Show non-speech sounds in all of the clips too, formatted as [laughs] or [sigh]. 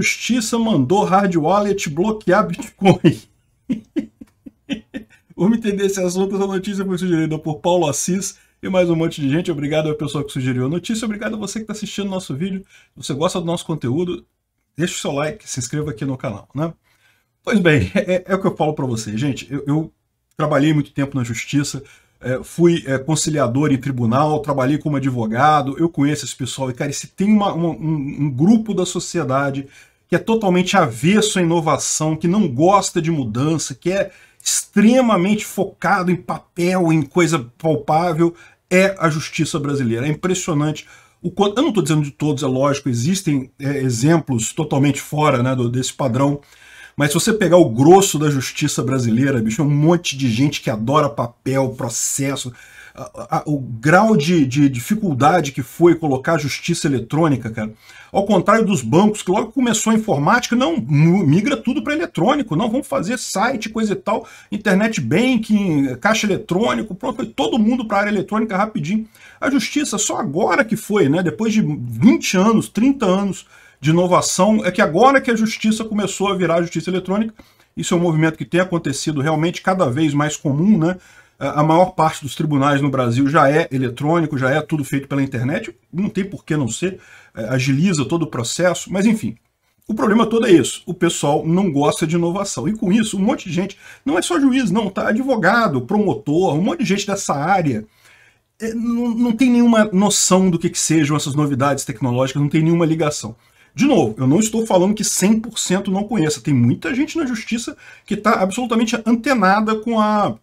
Justiça mandou hard wallet bloquear Bitcoin. [laughs] Vamos entender esse assunto. Essa notícia foi sugerida por Paulo Assis e mais um monte de gente. Obrigado ao pessoal que sugeriu a notícia. Obrigado a você que está assistindo o nosso vídeo. Se você gosta do nosso conteúdo, deixa o seu like, se inscreva aqui no canal, né? Pois bem, [laughs] é, é o que eu falo para você, gente. Eu, eu, trabalhei muito tempo na justiça, é, fui é, conciliador em tribunal, trabalhei como advogado, eu conheço esse pessoal. E, cara, se tem uma, uma, um, um grupo da sociedade que é totalmente avesso à inovação, que não gosta de mudança, que é extremamente focado em papel, em coisa palpável, é a justiça brasileira. É impressionante. O quanto, eu não estou dizendo de todos, é lógico, existem é, exemplos totalmente fora né, do, desse padrão. Mas se você pegar o grosso da justiça brasileira, bicho, é um monte de gente que adora papel, processo a, a, o grau de, de, dificuldade que foi colocar a justiça eletrônica, cara. Ao contrário dos bancos, que logo começou a informática, não, migra tudo para eletrônico, não, vamos fazer site, coisa e tal, internet banking, caixa eletrônico, pronto, foi todo mundo para a área eletrônica rapidinho. A justiça só agora que foi, né, depois de 20 anos, 30 anos de inovação, é que agora que a justiça começou a virar justiça eletrônica, isso é um movimento que tem acontecido realmente cada vez mais comum, né? É, a maior parte dos tribunais no Brasil já é eletrônico, já é tudo feito pela internet, não tem por que não ser, é, agiliza todo o processo, mas enfim. O problema todo é isso, o pessoal não gosta de inovação. E com isso, um monte de gente, não é só juiz, não, tá advogado, promotor, um monte de gente dessa área, é, não, tem nenhuma noção do que, que sejam essas novidades tecnológicas, não tem nenhuma ligação. De novo, eu não estou falando que 100% não conheça, tem muita gente na justiça que está absolutamente antenada com a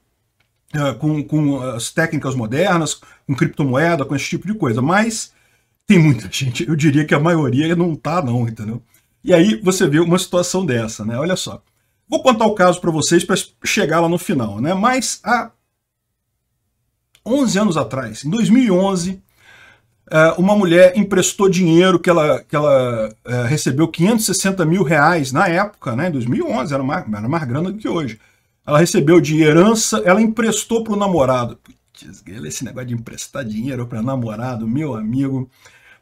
é, com, com as técnicas modernas, com criptomoeda, com esse tipo de coisa. Mas tem muita [laughs] gente, eu diria que a maioria não tá não, entendeu? E aí você vê uma situação dessa, né? Olha só. Vou contar o caso para vocês para chegar lá no final, né? Mas há 11 anos atrás, em 2011, é, uma mulher emprestou dinheiro que ela, que ela é, recebeu 560 mil reais na época, né? Em 2011, era mais, era mais grana do que hoje. Ela recebeu de herança, ela emprestou para o namorado. Putz, esse negócio de emprestar dinheiro para namorado, meu amigo.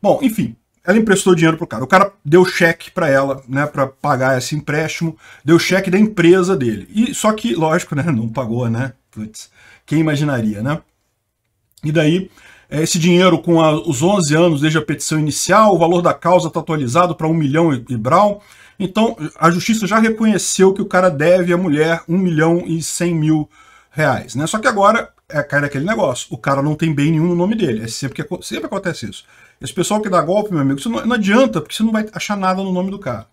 Bom, enfim, ela emprestou dinheiro pro cara. O cara deu cheque para ela, né, para pagar esse empréstimo, deu cheque da empresa dele. E só que, lógico, né, não pagou, né? Putz, quem imaginaria, né? E daí, é, esse dinheiro com a, os 11 anos desde a petição inicial, o valor da causa está atualizado para 1 milhão e, e brau. Então, a justiça já reconheceu que o cara deve à mulher 1 milhão e 100 mil reais. Né? Só que agora é, cara naquele negócio. O cara não tem bem nenhum no nome dele. É sempre, que, sempre acontece isso. Esse pessoal que dá golpe, meu amigo, isso não, não adianta, porque você não vai achar nada no nome do cara.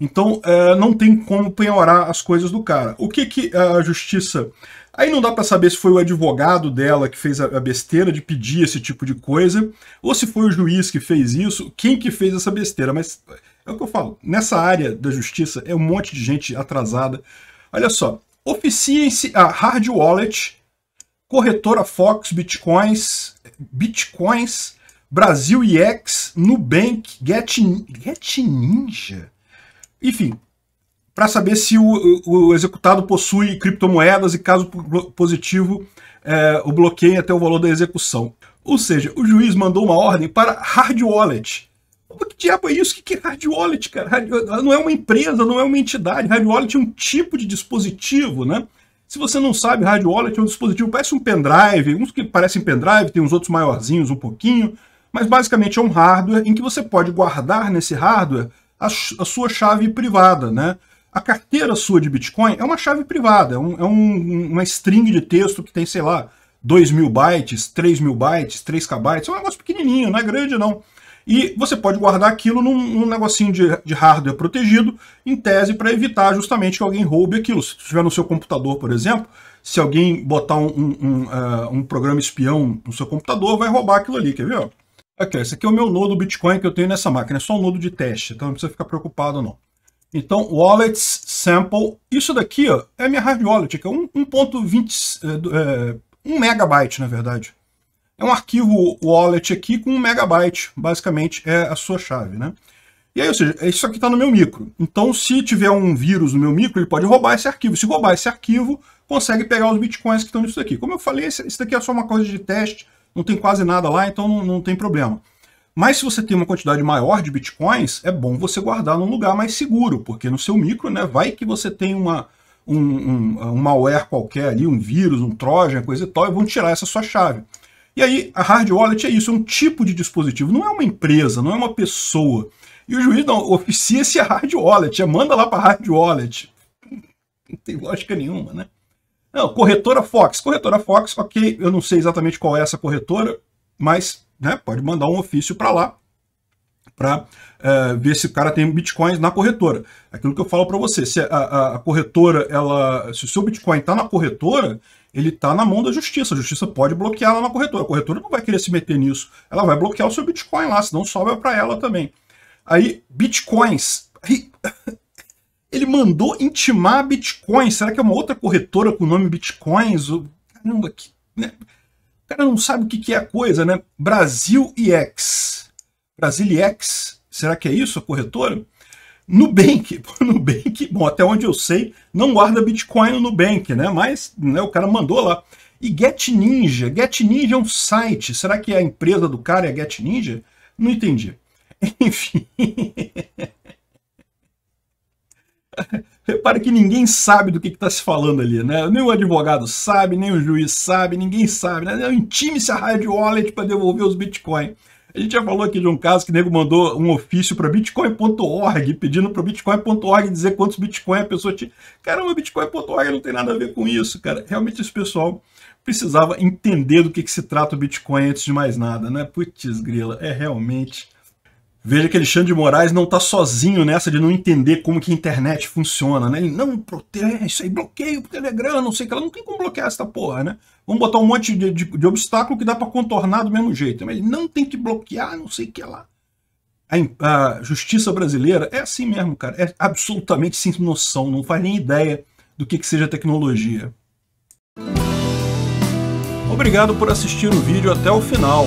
Então, é, não tem como penhorar as coisas do cara. O que, que a justiça. Aí não dá para saber se foi o advogado dela que fez a besteira de pedir esse tipo de coisa, ou se foi o juiz que fez isso, quem que fez essa besteira. Mas é o que eu falo. Nessa área da justiça é um monte de gente atrasada. Olha só. Oficiem-se a Hard Wallet, corretora Fox, Bitcoins, Bitcoins, Brasil EX, Nubank, Get, Get Ninja. Enfim, para saber se o, o, executado possui criptomoedas e, caso positivo, é, o bloqueio até o valor da execução. Ou seja, o juiz mandou uma ordem para hard wallet, Opa, que diabo é isso? O que é hard wallet, cara? Radio... Não é uma empresa, não é uma entidade. Hard wallet é um tipo de dispositivo, né? Se você não sabe, hard wallet é um dispositivo, parece um pendrive, uns que parecem pendrive, tem uns outros maiorzinhos um pouquinho, mas basicamente é um hardware em que você pode guardar nesse hardware a, a sua chave privada, né? A carteira sua de Bitcoin é uma chave privada, é, um, é um, uma string de texto que tem, sei lá, 2 mil bytes, 3 mil bytes, 3 kbytes, é um negócio pequenininho, não é grande não. E você pode guardar aquilo num, num negocinho de, de, hardware protegido, em tese, para evitar justamente que alguém roube aquilo. Se tiver no seu computador, por exemplo, se alguém botar um, um, um, uh, um programa espião no seu computador, vai roubar aquilo ali, quer ver? Ó? Aqui, esse aqui é o meu nodo Bitcoin que eu tenho nessa máquina, é só um nodo de teste, então não precisa ficar preocupado não. Então, wallets, sample, isso daqui ó, é minha hard wallet, que é 1.20, é, 1 é, megabyte na verdade é um arquivo wallet aqui com um megabyte, basicamente é a sua chave, né? E aí, ou seja, isso aqui está no meu micro. Então, se tiver um vírus no meu micro, ele pode roubar esse arquivo. Se roubar esse arquivo, consegue pegar os bitcoins que estão nisso daqui. Como eu falei, isso daqui é só uma coisa de teste, não tem quase nada lá, então não, não tem problema. Mas se você tem uma quantidade maior de bitcoins, é bom você guardar num lugar mais seguro, porque no seu micro, né, vai que você tem uma, um, um, um malware qualquer ali, um vírus, um trojan, coisa e tal, e vão tirar essa sua chave. E aí, a hard wallet é isso, é um tipo de dispositivo, não é uma empresa, não é uma pessoa. E o juiz não oficia se a [laughs] hard wallet, é manda lá para hard wallet. Não tem lógica nenhuma, né? Não, corretora Fox. Corretora Fox, ok, eu não sei exatamente qual é essa corretora, mas né, pode mandar um ofício para lá para é, ver se o cara tem bitcoins na corretora. Aquilo que eu falo para você, se a, a, a, corretora, ela, se o seu bitcoin está na corretora, ele está na mão da justiça. A justiça pode bloquear lá na corretora. A corretora não vai querer se meter nisso. Ela vai bloquear o seu Bitcoin lá, senão sobra para ela também. Aí, Bitcoins. [laughs] Ele mandou intimar bitcoins Será que é uma outra corretora com o nome Bitcoins? Caramba, que, né? o cara não sabe o que, que é a coisa, né? Brasil EX. Brasil EX. Será que é isso a corretora? Nubank, [laughs] Nubank, bom, até onde eu sei, não guarda Bitcoin no Nubank, né? Mas né, o cara mandou lá. E GetNinja, Ninja é um site. Será que é a empresa do cara é GetNinja? Não entendi. [laughs] Enfim. [laughs] Repare que ninguém sabe do que está se falando ali, né? Nem o advogado sabe, nem o juiz sabe, ninguém sabe, né? Intime-se a hard wallet para devolver os bitcoins. A gente já falou aqui de um caso que o nego mandou um ofício para bitcoin.org, pedindo para bitcoin.org dizer quantos bitcoin a pessoa tinha. Caramba, bitcoin.org não tem nada a ver com isso, cara. Realmente esse pessoal precisava entender do que, que se trata o bitcoin antes de mais nada, né? Putz, grila, é realmente Veja que Alexandre de Moraes não está sozinho nessa de não entender como que a internet funciona, né? Ele não protege, é, isso aí bloqueio pro Telegram, não sei o que, ela não tem como bloquear essa porra, né? Vamos botar um monte de, de, de obstáculo que dá para contornar do mesmo jeito. Mas ele não tem que bloquear, não sei o que lá. A, a justiça brasileira é assim mesmo, cara. É absolutamente sem noção, não faz nem ideia do que, que seja tecnologia. Obrigado por assistir o vídeo até o final.